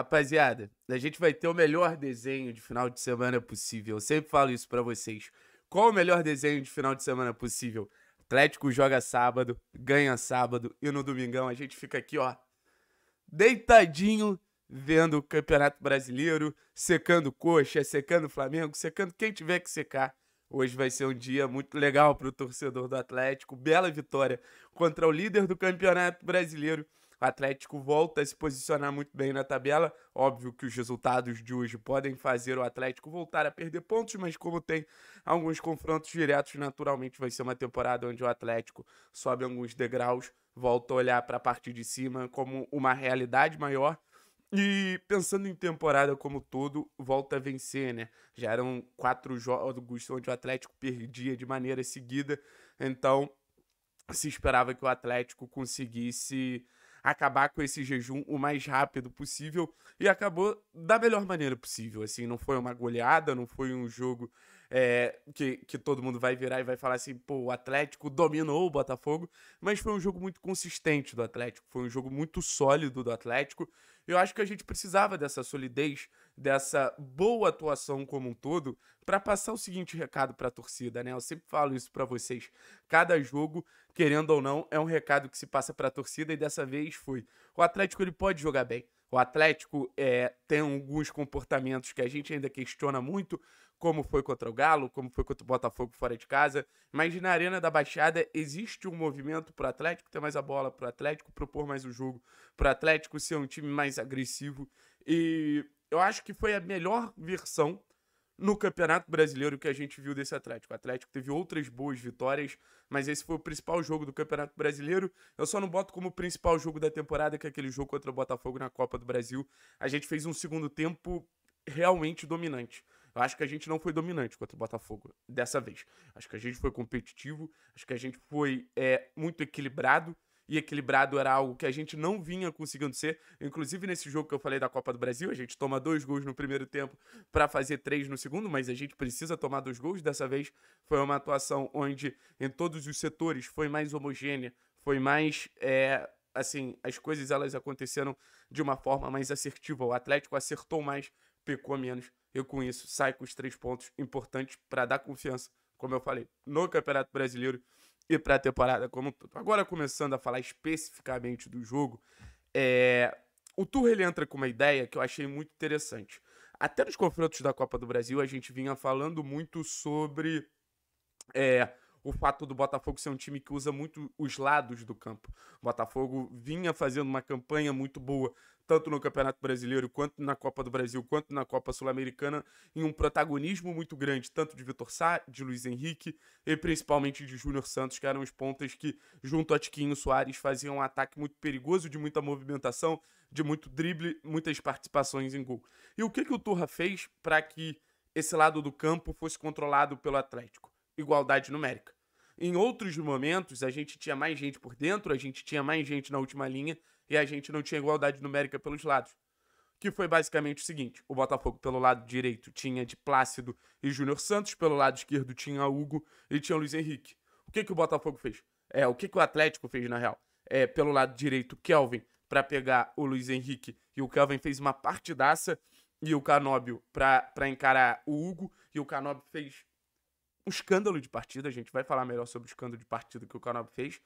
Rapaziada, a gente vai ter o melhor desenho de final de semana possível. Eu sempre falo isso para vocês. Qual o melhor desenho de final de semana possível? Atlético joga sábado, ganha sábado e no domingão a gente fica aqui, ó, deitadinho vendo o Campeonato Brasileiro, secando coxa, secando Flamengo, secando quem tiver que secar. Hoje vai ser um dia muito legal para o torcedor do Atlético. Bela vitória contra o líder do Campeonato Brasileiro. O Atlético volta a se posicionar muito bem na tabela. Óbvio que os resultados de hoje podem fazer o Atlético voltar a perder pontos, mas como tem alguns confrontos diretos, naturalmente vai ser uma temporada onde o Atlético sobe alguns degraus, volta a olhar para a parte de cima como uma realidade maior. E pensando em temporada como todo, volta a vencer, né? Já eram quatro jogos onde o Atlético perdia de maneira seguida, então se esperava que o Atlético conseguisse acabar com esse jejum o mais rápido possível e acabou da melhor maneira possível, assim, não foi uma goleada, não foi um jogo é, que, que todo mundo vai virar e vai falar assim, pô, o Atlético dominou o Botafogo, mas foi um jogo muito consistente do Atlético, foi um jogo muito sólido do Atlético. Eu acho que a gente precisava dessa solidez, dessa boa atuação como um todo, para passar o seguinte recado para a torcida, né? Eu sempre falo isso para vocês. Cada jogo, querendo ou não, é um recado que se passa para a torcida e dessa vez foi. O Atlético ele pode jogar bem. O Atlético é, tem alguns comportamentos que a gente ainda questiona muito, como foi contra o Galo, como foi contra o Botafogo fora de casa. Mas na Arena da Baixada existe um movimento para o Atlético ter mais a bola, para o Atlético propor mais o jogo, para o Atlético ser um time mais agressivo. E eu acho que foi a melhor versão no Campeonato Brasileiro que a gente viu desse Atlético. O Atlético teve outras boas vitórias, mas esse foi o principal jogo do Campeonato Brasileiro. Eu só não boto como principal jogo da temporada, que é aquele jogo contra o Botafogo na Copa do Brasil. A gente fez um segundo tempo realmente dominante. Eu acho que a gente não foi dominante contra o Botafogo dessa vez. Acho que a gente foi competitivo, acho que a gente foi é, muito equilibrado. E equilibrado era algo que a gente não vinha conseguindo ser. Inclusive, nesse jogo que eu falei da Copa do Brasil, a gente toma dois gols no primeiro tempo para fazer três no segundo, mas a gente precisa tomar dois gols. Dessa vez foi uma atuação onde, em todos os setores, foi mais homogênea, foi mais. É, assim, as coisas elas aconteceram de uma forma mais assertiva. O Atlético acertou mais pecou menos e com isso sai com os três pontos importantes para dar confiança, como eu falei, no Campeonato Brasileiro e para a temporada como tudo. Agora começando a falar especificamente do jogo, é... o Tour ele entra com uma ideia que eu achei muito interessante. Até nos confrontos da Copa do Brasil a gente vinha falando muito sobre é, o fato do Botafogo ser um time que usa muito os lados do campo. O Botafogo vinha fazendo uma campanha muito boa, tanto no Campeonato Brasileiro, quanto na Copa do Brasil, quanto na Copa Sul-Americana, em um protagonismo muito grande, tanto de Vitor Sá, de Luiz Henrique e principalmente de Júnior Santos, que eram os pontas que, junto a Tiquinho Soares, faziam um ataque muito perigoso, de muita movimentação, de muito drible, muitas participações em gol. E o que, que o Turra fez para que esse lado do campo fosse controlado pelo Atlético igualdade numérica. Em outros momentos, a gente tinha mais gente por dentro, a gente tinha mais gente na última linha e a gente não tinha igualdade numérica pelos lados. Que foi basicamente o seguinte: o Botafogo pelo lado direito tinha de Plácido e Júnior Santos, pelo lado esquerdo tinha Hugo e tinha Luiz Henrique. O que, que o Botafogo fez? É, o que, que o Atlético fez na real? É, pelo lado direito, Kelvin para pegar o Luiz Henrique e o Kelvin fez uma partidaça e o Canóbio para encarar o Hugo e o Canóbio fez o escândalo de partida, a gente vai falar melhor sobre o escândalo de partida que o Canal fez.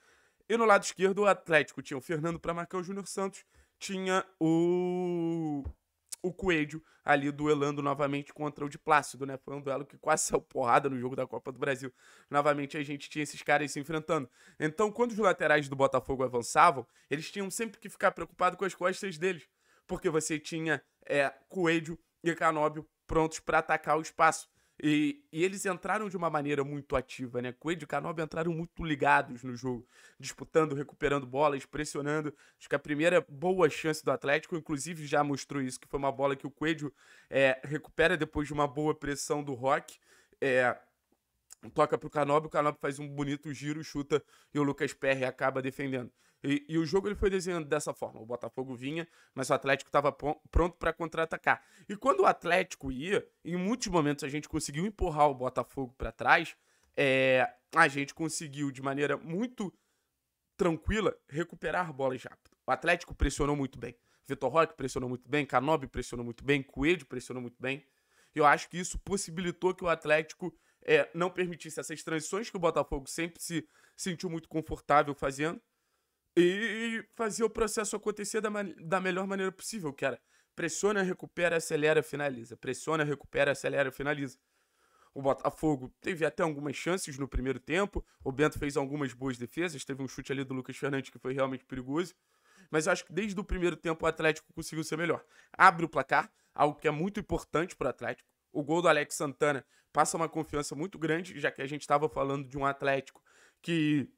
E no lado esquerdo, o Atlético tinha o Fernando para marcar o Júnior Santos, tinha o o Coelho ali duelando novamente contra o de Plácido, né? Foi um duelo que quase saiu porrada no jogo da Copa do Brasil. Novamente a gente tinha esses caras se enfrentando. Então, quando os laterais do Botafogo avançavam, eles tinham sempre que ficar preocupados com as costas deles, porque você tinha é, Coelho e Canóbio prontos para atacar o espaço. E, e, eles entraram de uma maneira muito ativa, né? Coelho e Canobi entraram muito ligados no jogo, disputando, recuperando bolas, pressionando. Acho que a primeira boa chance do Atlético, inclusive, já mostrou isso, que foi uma bola que o Coelho é, recupera depois de uma boa pressão do Rock. É, toca o Canobi, o Canobi faz um bonito giro, chuta e o Lucas Perry acaba defendendo. E, e, o jogo ele foi desenhando dessa forma. O Botafogo vinha, mas o Atlético estava pronto para contra-atacar. E quando o Atlético ia, em muitos momentos a gente conseguiu empurrar o Botafogo para trás. É, a gente conseguiu, de maneira muito tranquila, recuperar bolas rápido. O Atlético pressionou muito bem. Vitor Roque pressionou muito bem, Canobi pressionou muito bem, Coelho pressionou muito bem. Eu acho que isso possibilitou que o Atlético é, não permitisse essas transições que o Botafogo sempre se sentiu muito confortável fazendo e fazer o processo acontecer da, da melhor maneira possível, que era pressiona, recupera, acelera, finaliza. Pressiona, recupera, acelera, finaliza. O Botafogo teve até algumas chances no primeiro tempo. O Bento fez algumas boas defesas. Teve um chute ali do Lucas Fernandes que foi realmente perigoso. Mas eu acho que desde o primeiro tempo o Atlético conseguiu ser melhor. Abre o placar, algo que é muito importante para o Atlético. O gol do Alex Santana passa uma confiança muito grande, já que a gente estava falando de um Atlético que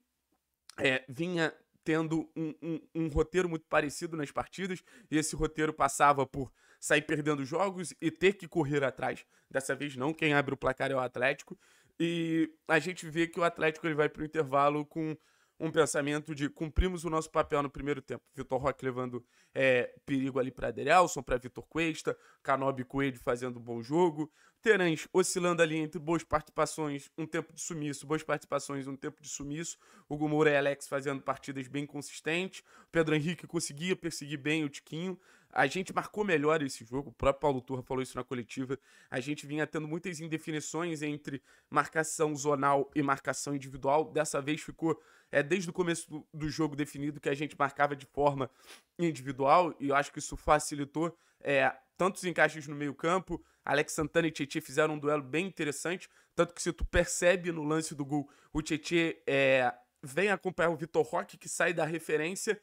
é, vinha tendo um, um, um, roteiro muito parecido nas partidas, e esse roteiro passava por sair perdendo jogos e ter que correr atrás. Dessa vez não, quem abre o placar é o Atlético. E a gente vê que o Atlético ele vai para o intervalo com um pensamento de cumprimos o nosso papel no primeiro tempo. Vitor Roque levando é, perigo ali para Aderelson, para Vitor Cuesta, Canobi Coelho fazendo um bom jogo, Terãs oscilando ali entre boas participações, um tempo de sumiço, boas participações, um tempo de sumiço, Hugo Moura e Alex fazendo partidas bem consistentes, Pedro Henrique conseguia perseguir bem o Tiquinho, a gente marcou melhor esse jogo, o próprio Paulo Turra falou isso na coletiva. A gente vinha tendo muitas indefinições entre marcação zonal e marcação individual. Dessa vez ficou, é, desde o começo do, do jogo, definido que a gente marcava de forma individual, e eu acho que isso facilitou é, tantos encaixes no meio-campo. Alex Santana e Tietchan fizeram um duelo bem interessante. Tanto que, se tu percebe no lance do gol, o Tietchan é, vem acompanhar o Vitor Roque, que sai da referência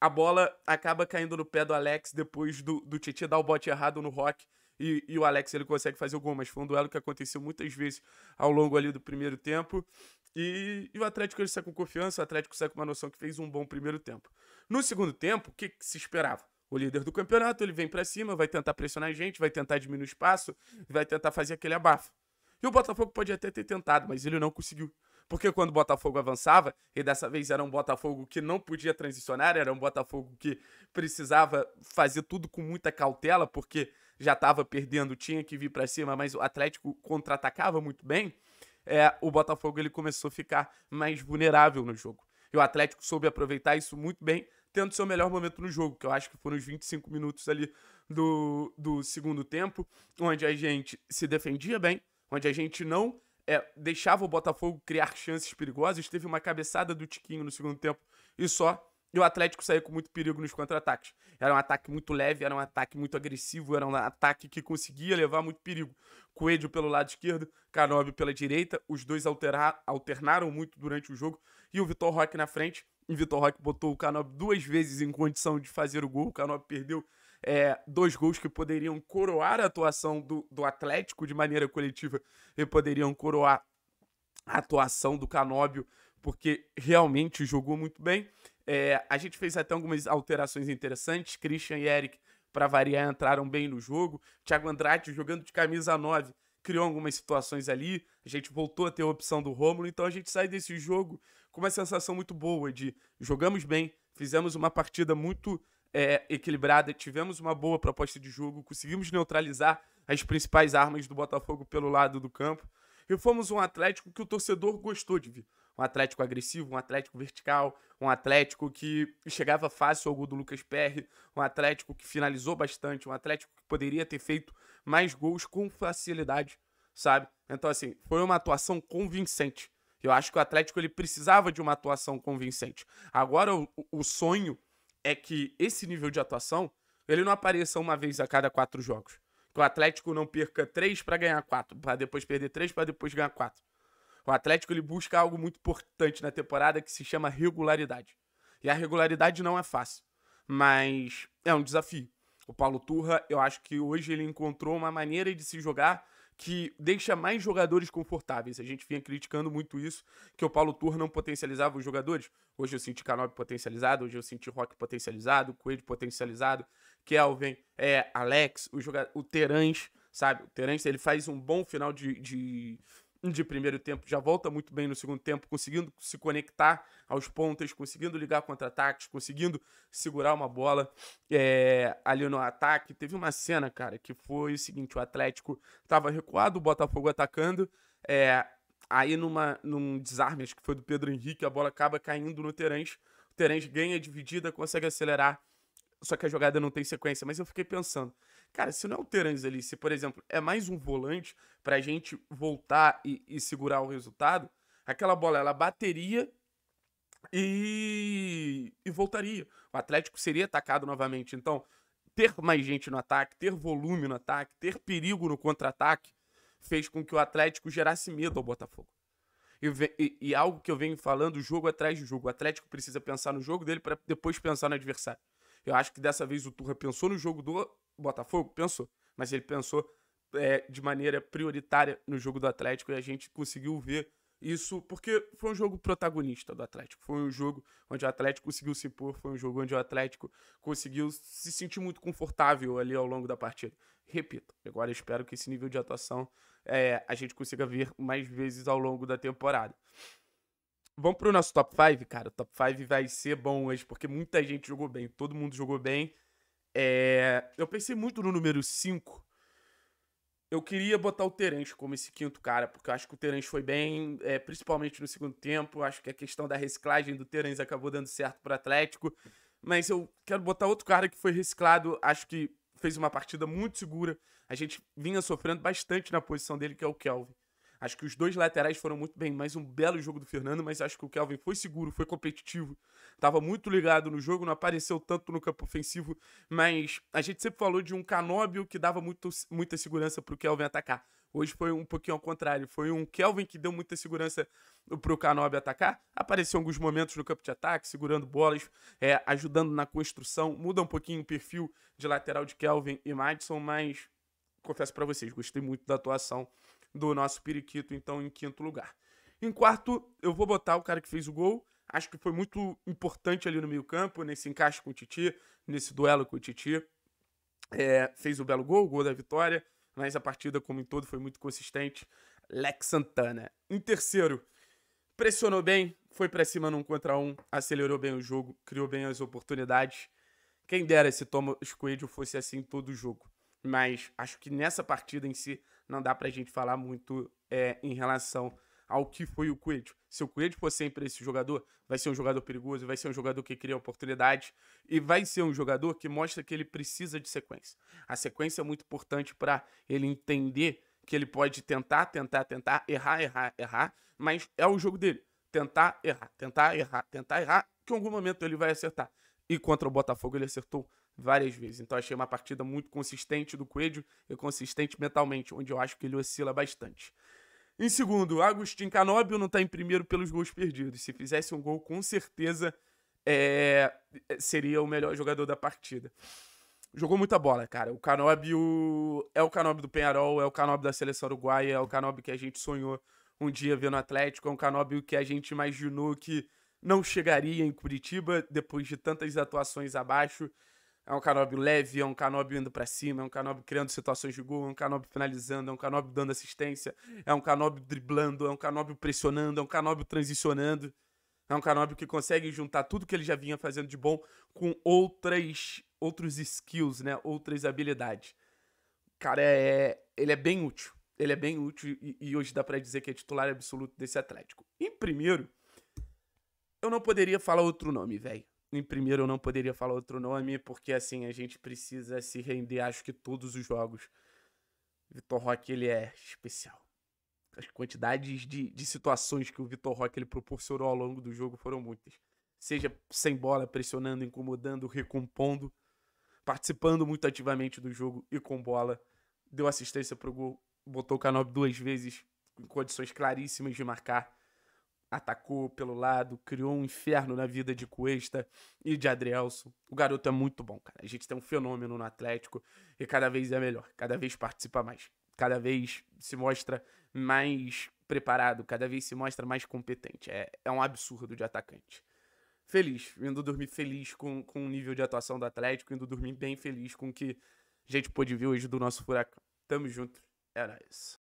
a bola acaba caindo no pé do Alex depois do, do Titi dar o bote errado no Rock. E, e, o Alex ele consegue fazer o gol, mas foi um duelo que aconteceu muitas vezes ao longo ali do primeiro tempo. E, e o Atlético ele sai com confiança, o Atlético sai com uma noção que fez um bom primeiro tempo. No segundo tempo, o que, que se esperava? O líder do campeonato, ele vem para cima, vai tentar pressionar a gente, vai tentar diminuir o espaço, vai tentar fazer aquele abafo. E o Botafogo pode até ter tentado, mas ele não conseguiu. Porque quando o Botafogo avançava, e dessa vez era um Botafogo que não podia transicionar, era um Botafogo que precisava fazer tudo com muita cautela, porque já estava perdendo, tinha que vir para cima, mas o Atlético contra-atacava muito bem. É, o Botafogo ele começou a ficar mais vulnerável no jogo. E o Atlético soube aproveitar isso muito bem, tendo seu melhor momento no jogo, que eu acho que foram os 25 minutos ali do, do segundo tempo, onde a gente se defendia bem, onde a gente não é, deixava o Botafogo criar chances perigosas. Teve uma cabeçada do Tiquinho no segundo tempo e só. E o Atlético saiu com muito perigo nos contra-ataques. Era um ataque muito leve, era um ataque muito agressivo, era um ataque que conseguia levar muito perigo. Coelho pelo lado esquerdo, Canobi pela direita. Os dois alterar, alternaram muito durante o jogo. E o Vitor Roque na frente. E Vitor Roque botou o Canobi duas vezes em condição de fazer o gol. O Canobi perdeu é, dois gols que poderiam coroar a atuação do, do Atlético de maneira coletiva e poderiam coroar a atuação do Canóbio, porque realmente jogou muito bem. É, a gente fez até algumas alterações interessantes. Christian e Eric, para variar, entraram bem no jogo. Thiago Andrade jogando de camisa 9 criou algumas situações ali. A gente voltou a ter a opção do Rômulo, então a gente sai desse jogo com uma sensação muito boa de jogamos bem, fizemos uma partida muito é, equilibrada, tivemos uma boa proposta de jogo, conseguimos neutralizar as principais armas do Botafogo pelo lado do campo e fomos um Atlético que o torcedor gostou de ver. Um Atlético agressivo, um Atlético vertical, um Atlético que chegava fácil ao gol do Lucas Perry, um Atlético que finalizou bastante, um Atlético que poderia ter feito mais gols com facilidade, sabe? Então, assim, foi uma atuação convincente. Eu acho que o Atlético ele precisava de uma atuação convincente. Agora, o, o sonho é que esse nível de atuação ele não apareça uma vez a cada quatro jogos. Que o Atlético não perca três para ganhar quatro, para depois perder três, para depois ganhar quatro. O Atlético ele busca algo muito importante na temporada que se chama regularidade. E a regularidade não é fácil, mas é um desafio. O Paulo Turra, eu acho que hoje ele encontrou uma maneira de se jogar que deixa mais jogadores confortáveis. A gente vinha criticando muito isso, que o Paulo Tur não potencializava os jogadores. Hoje eu senti Canob potencializado, hoje eu senti Rock potencializado, Coelho potencializado, Kelvin, é, Alex, o, joga o sabe? O Terans, ele faz um bom final de, de de primeiro tempo, já volta muito bem no segundo tempo, conseguindo se conectar aos pontas, conseguindo ligar contra-ataques, conseguindo segurar uma bola é, ali no ataque. Teve uma cena, cara, que foi o seguinte: o Atlético estava recuado, o Botafogo atacando. É, aí, numa, num desarme, acho que foi do Pedro Henrique, a bola acaba caindo no Terence. O Terence ganha dividida, consegue acelerar. Só que a jogada não tem sequência. Mas eu fiquei pensando: Cara, se não é o Terans ali, se, por exemplo, é mais um volante pra gente voltar e, e segurar o resultado, aquela bola ela bateria e, e voltaria. O Atlético seria atacado novamente. Então, ter mais gente no ataque, ter volume no ataque, ter perigo no contra-ataque, fez com que o Atlético gerasse medo ao Botafogo. E, e, e, algo que eu venho falando jogo atrás de jogo. O Atlético precisa pensar no jogo dele para depois pensar no adversário. Eu acho que dessa vez o Turra pensou no jogo do Botafogo? Pensou. Mas ele pensou é, de maneira prioritária no jogo do Atlético e a gente conseguiu ver isso porque foi um jogo protagonista do Atlético. Foi um jogo onde o Atlético conseguiu se pôr, foi um jogo onde o Atlético conseguiu se sentir muito confortável ali ao longo da partida. Repito, agora espero que esse nível de atuação é, a gente consiga ver mais vezes ao longo da temporada. Vamos para o nosso top 5, cara. O top 5 vai ser bom hoje, porque muita gente jogou bem, todo mundo jogou bem. É, eu pensei muito no número 5. Eu queria botar o Terence como esse quinto cara, porque eu acho que o Terence foi bem, é, principalmente no segundo tempo. acho que a questão da reciclagem do Terence acabou dando certo para o Atlético. Mas eu quero botar outro cara que foi reciclado, acho que fez uma partida muito segura. A gente vinha sofrendo bastante na posição dele, que é o Kelvin. Acho que os dois laterais foram muito bem, mais um belo jogo do Fernando, mas acho que o Kelvin foi seguro, foi competitivo, estava muito ligado no jogo, não apareceu tanto no campo ofensivo, mas a gente sempre falou de um Canóbio que dava muito, muita segurança para o Kelvin atacar. Hoje foi um pouquinho ao contrário, foi um Kelvin que deu muita segurança para o Canóbio atacar, apareceu alguns momentos no campo de ataque, segurando bolas, é, ajudando na construção, muda um pouquinho o perfil de lateral de Kelvin e Madison, mas confesso para vocês, gostei muito da atuação do nosso periquito, então, em quinto lugar. Em quarto, eu vou botar o cara que fez o gol. Acho que foi muito importante ali no meio-campo, nesse né? encaixe com o Titi, nesse duelo com o Titi. É, fez o belo gol, o gol da vitória, mas a partida, como em todo, foi muito consistente. Lex Santana. Em terceiro, pressionou bem, foi para cima num contra um, acelerou bem o jogo, criou bem as oportunidades. Quem dera se Thomas Coelho fosse assim todo o jogo mas acho que nessa partida em si não dá pra gente falar muito é, em relação ao que foi o Coelho. Se o Coelho for sempre esse jogador, vai ser um jogador perigoso, vai ser um jogador que cria oportunidade e vai ser um jogador que mostra que ele precisa de sequência. A sequência é muito importante para ele entender que ele pode tentar, tentar, tentar, errar, errar, errar, mas é o jogo dele. Tentar, errar, tentar, errar, tentar, errar, que em algum momento ele vai acertar. E contra o Botafogo ele acertou várias vezes. Então achei uma partida muito consistente do Coelho e consistente mentalmente, onde eu acho que ele oscila bastante. Em segundo, Agostinho Canóbio não está em primeiro pelos gols perdidos. Se fizesse um gol, com certeza é... seria o melhor jogador da partida. Jogou muita bola, cara. O Canóbio é o Canóbio do Penharol, é o Canóbio da Seleção Uruguaia, é o Canóbio que a gente sonhou um dia ver no Atlético, é um Canóbio que a gente imaginou que não chegaria em Curitiba depois de tantas atuações abaixo. É um Canobi leve, é um Canobi indo para cima, é um Canobi criando situações de gol, é um Canobi finalizando, é um Canobi dando assistência, é um Canobi driblando, é um Canobi pressionando, é um Canobi transicionando. É um Canobi que consegue juntar tudo que ele já vinha fazendo de bom com outras outros skills, né? Outras habilidades. Cara, é, é ele é bem útil. Ele é bem útil e, e hoje dá para dizer que é titular absoluto desse Atlético. Em primeiro, eu não poderia falar outro nome, velho. Em primeiro, eu não poderia falar outro nome, porque assim, a gente precisa se render, acho que todos os jogos. Vitor Roque, ele é especial. As quantidades de, de situações que o Vitor Roque ele proporcionou ao longo do jogo foram muitas. Seja sem bola, pressionando, incomodando, recompondo, participando muito ativamente do jogo e com bola. Deu assistência pro gol, botou o Canob duas vezes, em condições claríssimas de marcar atacou pelo lado, criou um inferno na vida de Cuesta e de Adrielson. O garoto é muito bom, cara. A gente tem um fenômeno no Atlético e cada vez é melhor, cada vez participa mais, cada vez se mostra mais preparado, cada vez se mostra mais competente. É, é um absurdo de atacante. Feliz, indo dormir feliz com, com o nível de atuação do Atlético, indo dormir bem feliz com o que a gente pôde ver hoje do nosso furacão. Tamo junto, era isso.